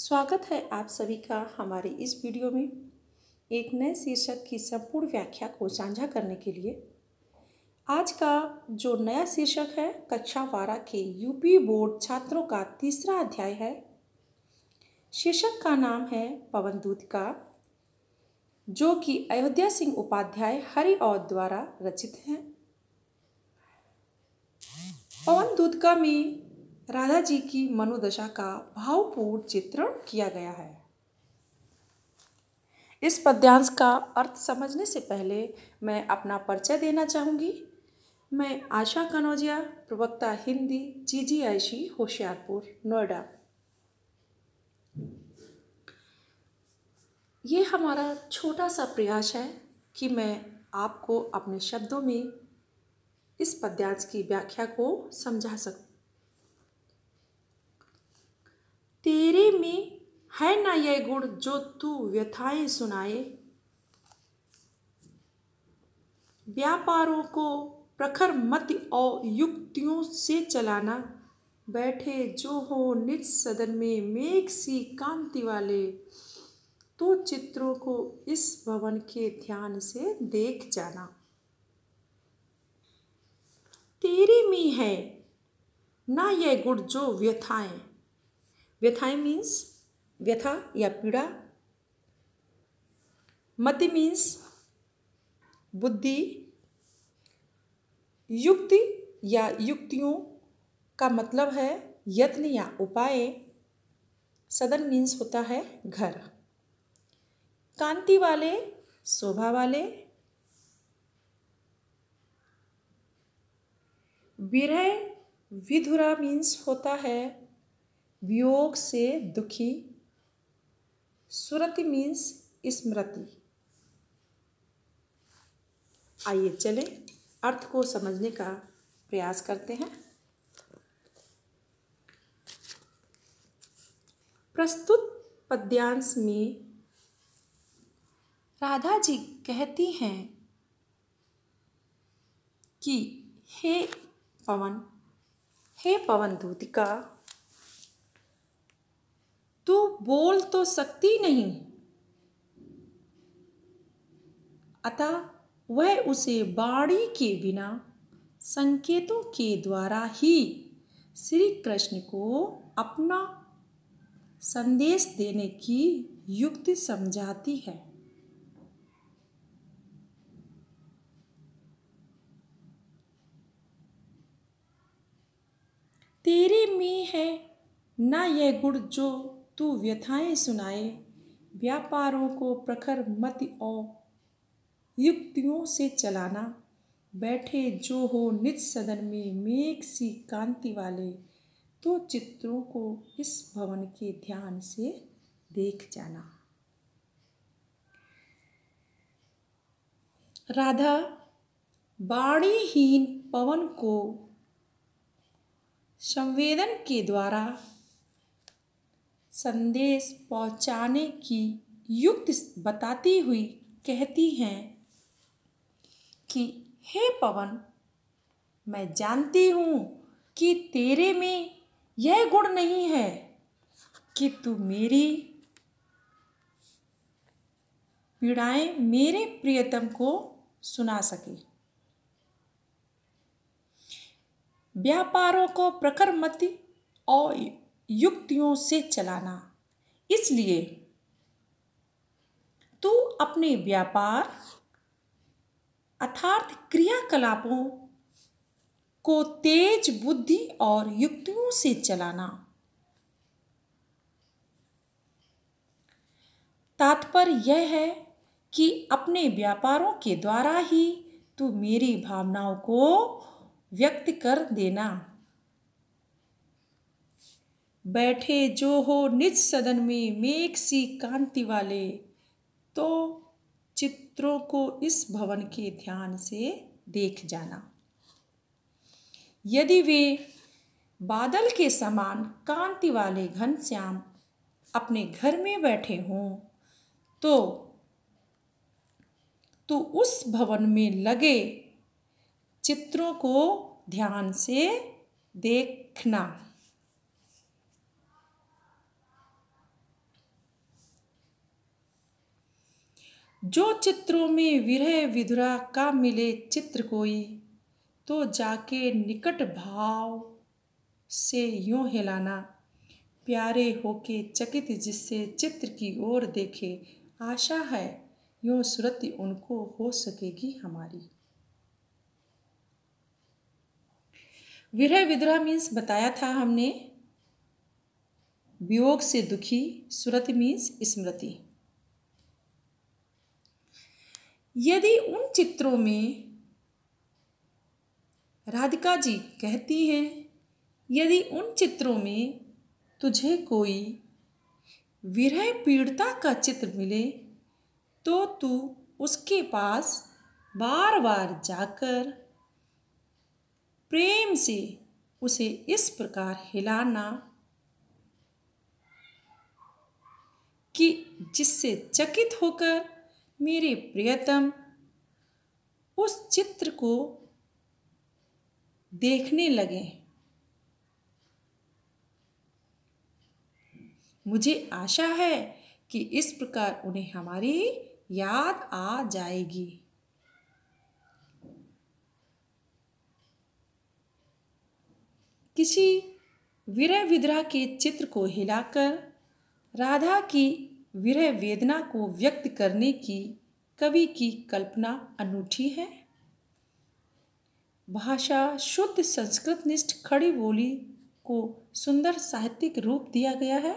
स्वागत है आप सभी का हमारे इस वीडियो में एक नए शीर्षक की संपूर्ण व्याख्या को साझा करने के लिए आज का जो नया शीर्षक है कक्षा बारह के यूपी बोर्ड छात्रों का तीसरा अध्याय है शीर्षक का नाम है पवन दूत का जो कि अयोध्या सिंह उपाध्याय हरि और द्वारा रचित हैं पवन दूतका में राधा जी की मनोदशा का भावपूर्ण चित्रण किया गया है इस पद्यांश का अर्थ समझने से पहले मैं अपना परिचय देना चाहूँगी मैं आशा कनौजिया प्रवक्ता हिंदी जी जी आई सी होशियारपुर नोएडा ये हमारा छोटा सा प्रयास है कि मैं आपको अपने शब्दों में इस पद्यांश की व्याख्या को समझा सकूँ तेरे में है ना यह गुण जो तू व्यथाएं सुनाए व्यापारों को प्रखर मत और युक्तियों से चलाना बैठे जो हो निज सदन में मेघ सी कांति वाले तो चित्रों को इस भवन के ध्यान से देख जाना तेरे में है ना यह गुण जो व्यथाएं व्यथाएं मीन्स व्यथा या पीड़ा मति मीन्स बुद्धि युक्ति या युक्तियों का मतलब है यत्न या उपाय सदन मीन्स होता है घर कांति वाले शोभा वाले विरह विधुरा मीन्स होता है वियोग से दुखी सुरति मीन्स स्मृति आइए चले अर्थ को समझने का प्रयास करते हैं प्रस्तुत पद्यांश में राधा जी कहती हैं कि हे पवन हे पवन दूतिका तू बोल तो सकती नहीं अतः वह उसे बाड़ी के बिना संकेतों के द्वारा ही श्री कृष्ण को अपना संदेश देने की युक्ति समझाती है तेरे में है ना यह गुण जो तू व्यथाएं सुनाए व्यापारों को प्रखर मत और युक्तियों से चलाना बैठे जो हो निज सदन में मेघ सी कांति वाले तो चित्रों को इस भवन के ध्यान से देख जाना राधा बाणीहीन पवन को संवेदन के द्वारा संदेश पहुंचाने की युक्ति बताती हुई कहती हैं कि हे पवन मैं जानती हूँ कि तेरे में यह गुण नहीं है कि तू मेरी पीड़ाएं मेरे प्रियतम को सुना सके व्यापारों को प्रखर मत और युक्तियों से चलाना इसलिए तू अपने व्यापार अर्थात क्रियाकलापों को तेज बुद्धि और युक्तियों से चलाना तात्पर्य यह है कि अपने व्यापारों के द्वारा ही तू मेरी भावनाओं को व्यक्त कर देना बैठे जो हो निज सदन में मेघ सी कांति वाले तो चित्रों को इस भवन के ध्यान से देख जाना यदि वे बादल के समान कांति वाले घनश्याम अपने घर में बैठे हों तो तो उस भवन में लगे चित्रों को ध्यान से देखना जो चित्रों में विरह विधुरा का मिले चित्र कोई तो जाके निकट भाव से यूँ हिलाना प्यारे होके चकित जिससे चित्र की ओर देखे आशा है यूँ सुरति उनको हो सकेगी हमारी विरह विद्रा मीन्स बताया था हमने वियोग से दुखी सुरत मीन्स स्मृति यदि उन चित्रों में राधिका जी कहती हैं यदि उन चित्रों में तुझे कोई विरह पीड़िता का चित्र मिले तो तू उसके पास बार बार जाकर प्रेम से उसे इस प्रकार हिलाना कि जिससे चकित होकर मेरे प्रियतम उस चित्र को देखने लगे मुझे आशा है कि इस प्रकार उन्हें हमारी याद आ जाएगी किसी विरह विद्रा के चित्र को हिलाकर राधा की विरह वेदना को व्यक्त करने की कवि की कल्पना अनूठी है भाषा शुद्ध संस्कृत निष्ठ खड़ी बोली को सुंदर साहित्यिक रूप दिया गया है